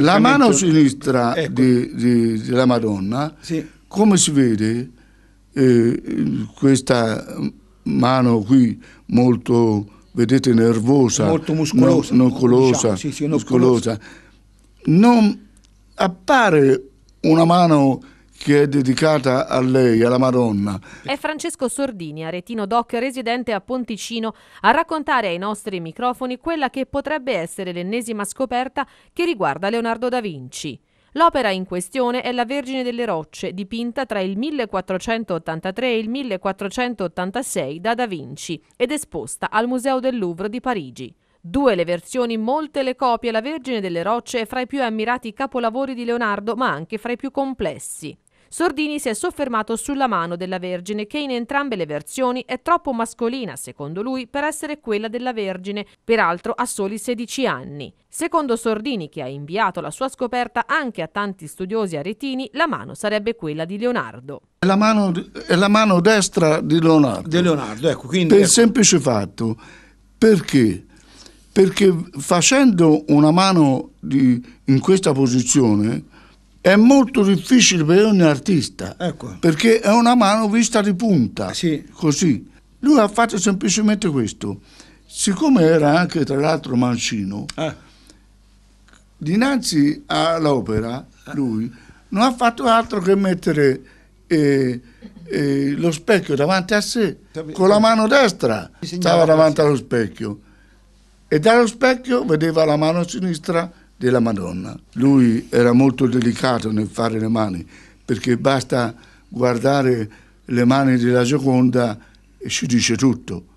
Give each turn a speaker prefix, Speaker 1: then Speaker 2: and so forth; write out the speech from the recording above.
Speaker 1: La mano
Speaker 2: sinistra ecco. di, di, della Madonna, sì. come si vede, eh, questa mano qui molto, vedete, nervosa. Molto muscolosa. No, muscolosa, diciamo, sì, sì, muscolosa. Non appare una mano che è dedicata a lei, alla Madonna.
Speaker 1: È Francesco Sordini, aretino doc residente a Ponticino, a raccontare ai nostri microfoni quella che potrebbe essere l'ennesima scoperta che riguarda Leonardo da Vinci. L'opera in questione è La Vergine delle Rocce, dipinta tra il 1483 e il 1486 da Da Vinci ed esposta al Museo del Louvre di Parigi. Due le versioni, molte le copie, La Vergine delle Rocce è fra i più ammirati capolavori di Leonardo, ma anche fra i più complessi. Sordini si è soffermato sulla mano della Vergine che in entrambe le versioni è troppo mascolina, secondo lui, per essere quella della Vergine, peraltro ha soli 16 anni. Secondo Sordini, che ha inviato la sua scoperta anche a tanti studiosi aretini, la mano sarebbe quella di Leonardo.
Speaker 2: È la mano, è la mano destra di Leonardo. Di Leonardo, ecco. Quindi, per il ecco. semplice fatto, perché? Perché facendo una mano di, in questa posizione è molto difficile per ogni artista ecco. perché è una mano vista di punta sì. così lui ha fatto semplicemente questo siccome era anche tra l'altro mancino eh. dinanzi all'opera lui non ha fatto altro che mettere eh, eh, lo specchio davanti a sé con la mano destra stava davanti allo specchio e dallo specchio vedeva la mano sinistra della Madonna. Lui era molto delicato nel fare le mani, perché basta guardare
Speaker 1: le mani della Gioconda e ci dice tutto.